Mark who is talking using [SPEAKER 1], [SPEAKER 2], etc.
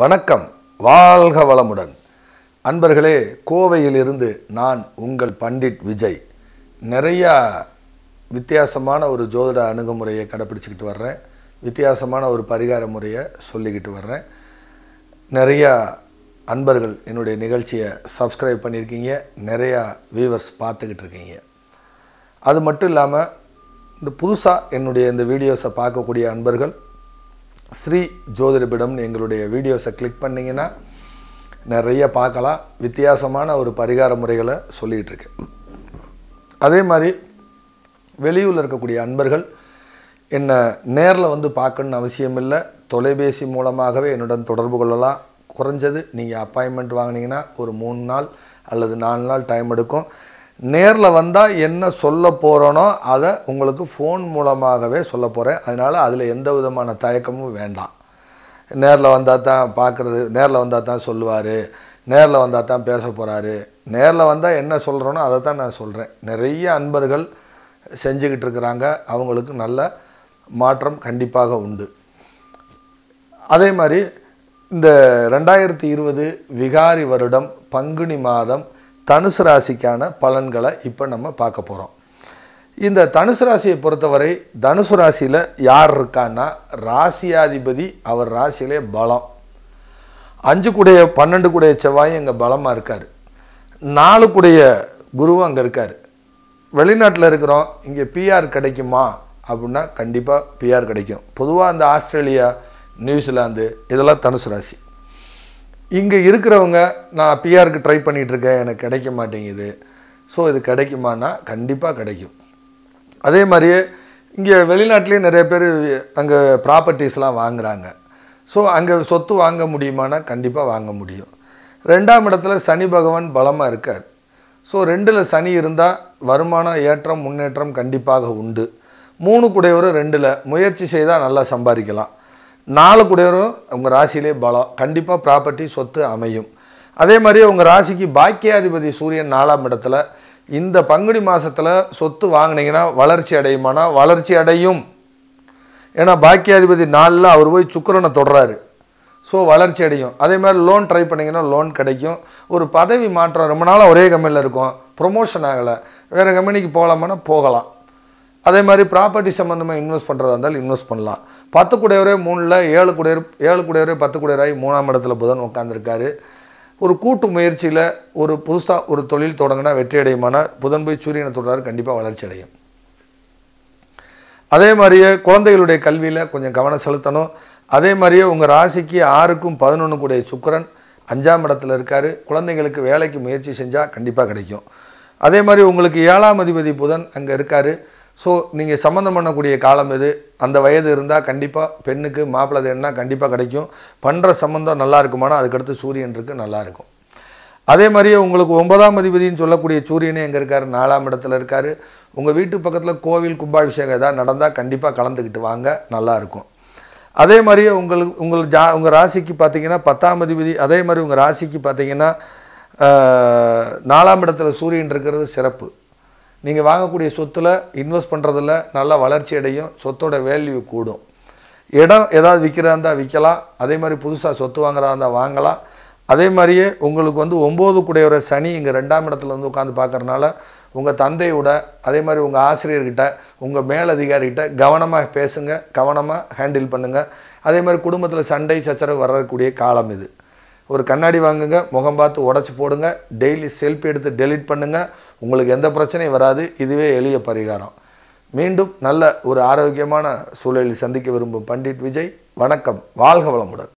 [SPEAKER 1] வணக்கம் வாழ்க வளமுடன் அன்பர்களே கோவையிலிருந்து நான் உங்கள் பண்டிட் விஜய் நிறையா வித்தியாசமான ஒரு ஜோதிட அணுகுமுறையை கடைப்பிடிச்சிக்கிட்டு வர்றேன் வித்தியாசமான ஒரு பரிகார முறையை சொல்லிக்கிட்டு வர்றேன் நிறையா அன்பர்கள் என்னுடைய நிகழ்ச்சியை சப்ஸ்கிரைப் பண்ணியிருக்கீங்க நிறையா வியூவர்ஸ் பார்த்துக்கிட்டு இருக்கீங்க அது மட்டும் இல்லாமல் இந்த புதுசாக என்னுடைய இந்த வீடியோஸை பார்க்கக்கூடிய அன்பர்கள் ஸ்ரீ ஜோதிடபிடம் எங்களுடைய வீடியோஸை கிளிக் பண்ணிங்கன்னா நிறைய பார்க்கலாம் வித்தியாசமான ஒரு பரிகார முறைகளை சொல்லிகிட்ருக்கு அதே மாதிரி வெளியூரில் இருக்கக்கூடிய அன்பர்கள் என்னை நேரில் வந்து பார்க்கணுன்னு அவசியம் இல்லை தொலைபேசி மூலமாகவே என்னுடன் தொடர்பு கொள்ளலாம் குறைஞ்சது நீங்கள் அப்பாயின்மெண்ட் வாங்கினீங்கன்னா ஒரு மூணு நாள் அல்லது நாலு நாள் டைம் எடுக்கும் நேரில் வந்தால் என்ன சொல்ல போகிறோனோ அதை உங்களுக்கு ஃபோன் மூலமாகவே சொல்ல போகிறேன் அதனால் அதில் எந்த விதமான தயக்கமும் வேண்டாம் நேரில் வந்தால் தான் பார்க்குறது நேரில் வந்தால் தான் சொல்லுவார் நேரில் வந்தால் தான் பேச போகிறாரு நேரில் வந்தால் என்ன சொல்கிறோனோ அதை தான் நான் சொல்கிறேன் நிறைய அன்பர்கள் செஞ்சுக்கிட்டு இருக்கிறாங்க அவங்களுக்கு நல்ல மாற்றம் கண்டிப்பாக உண்டு அதே மாதிரி இந்த ரெண்டாயிரத்தி இருபது விகாரி வருடம் பங்குனி மாதம் தனுசு ராசிக்கான பலன்களை இப்போ நம்ம பார்க்க போகிறோம் இந்த தனுசு ராசியை பொறுத்தவரை தனுசு ராசியில் யார் இருக்கான்னா ராசியாதிபதி அவர் ராசியிலே பலம் அஞ்சு கூடைய பன்னெண்டு கூடைய செவ்வாயும் எங்கள் பலமாக இருக்கார் நாலு கூடைய குருவும் அங்கே இருக்கார் வெளிநாட்டில் இருக்கிறோம் இங்கே பிஆர் கிடைக்குமா அப்படின்னா கண்டிப்பாக பிஆர் கிடைக்கும் பொதுவாக அந்த ஆஸ்திரேலியா நியூசிலாந்து இதெல்லாம் தனுசு ராசி இங்கே இருக்கிறவங்க நான் பிஆருக்கு ட்ரை பண்ணிகிட்ருக்கேன் எனக்கு கிடைக்க மாட்டேங்குது ஸோ இது கிடைக்குமானா கண்டிப்பாக கிடைக்கும் அதே மாதிரியே இங்கே வெளிநாட்டிலேயே நிறைய பேர் அங்கே ப்ராப்பர்ட்டிஸ்லாம் வாங்குகிறாங்க ஸோ அங்கே சொத்து வாங்க முடியுமானா கண்டிப்பாக வாங்க முடியும் ரெண்டாம் இடத்துல சனி பகவான் பலமாக இருக்கார் ஸோ ரெண்டில் சனி இருந்தால் வருமானம் ஏற்றம் முன்னேற்றம் கண்டிப்பாக உண்டு மூணு கூடையவரும் ரெண்டில் முயற்சி செய்தால் நல்லா சம்பாதிக்கலாம் நாலு கூடியவரும் உங்கள் ராசியிலே பலம் கண்டிப்பாக ப்ராப்பர்ட்டி சொத்து அமையும் அதே மாதிரி உங்கள் ராசிக்கு பாக்கியாதிபதி சூரியன் நாலாம் இடத்துல இந்த பங்குனி மாதத்தில் சொத்து வாங்கினீங்கன்னா வளர்ச்சி அடையுமானா வளர்ச்சி அடையும் ஏன்னா பாக்கியாதிபதி நாளில் அவர் போய் சுக்கரனை தொடுறாரு ஸோ வளர்ச்சி அடையும் அதே மாதிரி லோன் ட்ரை பண்ணிங்கன்னா லோன் கிடைக்கும் ஒரு பதவி மாற்றம் ரொம்ப நாளாக ஒரே கம்பெனியில் இருக்கும் ப்ரொமோஷன் ஆகலை வேறு கம்பெனிக்கு போகலாமான்னா போகலாம் அதே மாதிரி ப்ராப்பர்ட்டி சம்மந்தமாக இன்வெஸ்ட் பண்ணுறதா இருந்தாலும் இன்வெஸ்ட் பண்ணலாம் பத்து குடையவரே மூணில் ஏழு குடையர் ஏழு குடையவரே பத்து குடையராகி மூணாம் இடத்துல புதன் உட்காந்துருக்காரு ஒரு கூட்டு முயற்சியில் ஒரு புதுசாக ஒரு தொழில் தொடங்கினா வெற்றி அடையுமான புதன் போய் சூரியனை தொடர் கண்டிப்பாக வளர்ச்சி அடையும் அதே மாதிரியே குழந்தைகளுடைய கல்வியில் கொஞ்சம் கவனம் செலுத்தணும் அதே மாதிரியே உங்கள் ராசிக்கு ஆறுக்கும் பதினொன்று கூடிய சுக்கரன் அஞ்சாம் இடத்துல இருக்கார் குழந்தைங்களுக்கு வேலைக்கு முயற்சி செஞ்சால் கண்டிப்பாக கிடைக்கும் அதே மாதிரி உங்களுக்கு ஏழாம் அதிபதி புதன் அங்கே இருக்கார் ஸோ நீங்கள் சம்மந்தம் பண்ணக்கூடிய காலம் எது அந்த வயது இருந்தால் கண்டிப்பாக பெண்ணுக்கு மாப்பிள்ளை தேடினா கண்டிப்பாக கிடைக்கும் பண்ணுற சம்மந்தம் நல்லா இருக்குமானா அதுக்கடுத்து சூரியன் இருக்குது நல்லாயிருக்கும் அதே மாதிரியே உங்களுக்கு ஒன்பதாம் அதிபதினு சொல்லக்கூடிய சூரியனே எங்கே இருக்கார் நாலாம் இடத்துல இருக்கார் உங்கள் வீட்டு பக்கத்தில் கோவில் கும்பாபிஷேகம் எதாவது நடந்தால் கண்டிப்பாக கலந்துக்கிட்டு வாங்க நல்லாயிருக்கும் அதே மாதிரியே உங்களுக்கு உங்கள் ஜா உங்கள் ராசிக்கு பார்த்தீங்கன்னா பத்தாம் அதிபதி அதே மாதிரி உங்கள் ராசிக்கு பார்த்தீங்கன்னா நாலாம் இடத்துல சூரியன் இருக்கிறது சிறப்பு நீங்கள் வாங்கக்கூடிய சொத்தில் இன்வெஸ்ட் பண்ணுறதில் நல்லா வளர்ச்சி அடையும் சொத்தோட வேல்யூ கூடும் இடம் ஏதாவது விற்கிறதா இருந்தால் விற்கலாம் அதே மாதிரி புதுசாக சொத்து வாங்குறதா இருந்தால் வாங்கலாம் அதே மாதிரியே உங்களுக்கு வந்து ஒம்பது கூடையோட சனி இங்கே ரெண்டாம் இடத்துல வந்து உட்காந்து பார்க்குறனால உங்கள் தந்தையோட அதே மாதிரி உங்கள் ஆசிரியர்கிட்ட உங்கள் மேலதிகாரிகிட்ட கவனமாக பேசுங்க கவனமாக ஹேண்டில் பண்ணுங்கள் அதே மாதிரி குடும்பத்தில் சண்டை சச்சரவு வரக்கூடிய காலம் இது ஒரு கண்ணாடி வாங்குங்க முகம் பார்த்து உடச்சி போடுங்க டெய்லி செல்ஃபி எடுத்து டெலிட் பண்ணுங்கள் உங்களுக்கு எந்த பிரச்சனையும் வராது இதுவே எளிய பரிகாரம் மீண்டும் நல்ல ஒரு ஆரோக்கியமான சூழலில் சந்திக்க விரும்பும் பண்டிட் விஜய் வணக்கம் வாழ்க வளமுடன்